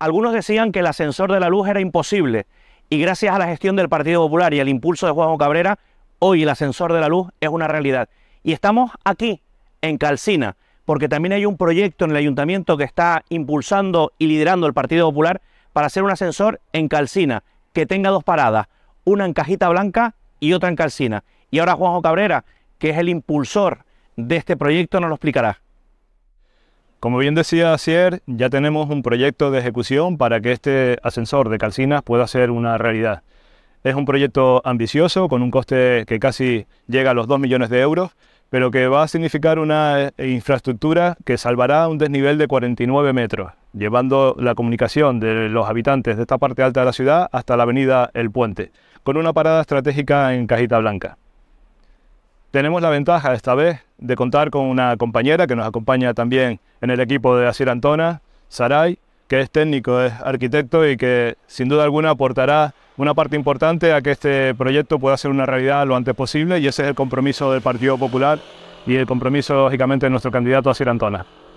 Algunos decían que el ascensor de la luz era imposible y gracias a la gestión del Partido Popular y el impulso de Juanjo Cabrera, hoy el ascensor de la luz es una realidad. Y estamos aquí, en Calcina, porque también hay un proyecto en el ayuntamiento que está impulsando y liderando el Partido Popular para hacer un ascensor en Calcina, que tenga dos paradas, una en Cajita Blanca y otra en Calcina. Y ahora Juanjo Cabrera, que es el impulsor de este proyecto, nos lo explicará. Como bien decía Cier, ya tenemos un proyecto de ejecución para que este ascensor de calcinas pueda ser una realidad. Es un proyecto ambicioso, con un coste que casi llega a los 2 millones de euros, pero que va a significar una eh, infraestructura que salvará un desnivel de 49 metros, llevando la comunicación de los habitantes de esta parte alta de la ciudad hasta la avenida El Puente, con una parada estratégica en Cajita Blanca. Tenemos la ventaja esta vez de contar con una compañera que nos acompaña también en el equipo de Asir Antona, Saray, que es técnico, es arquitecto y que sin duda alguna aportará una parte importante a que este proyecto pueda ser una realidad lo antes posible y ese es el compromiso del Partido Popular y el compromiso lógicamente de nuestro candidato Asir Antona.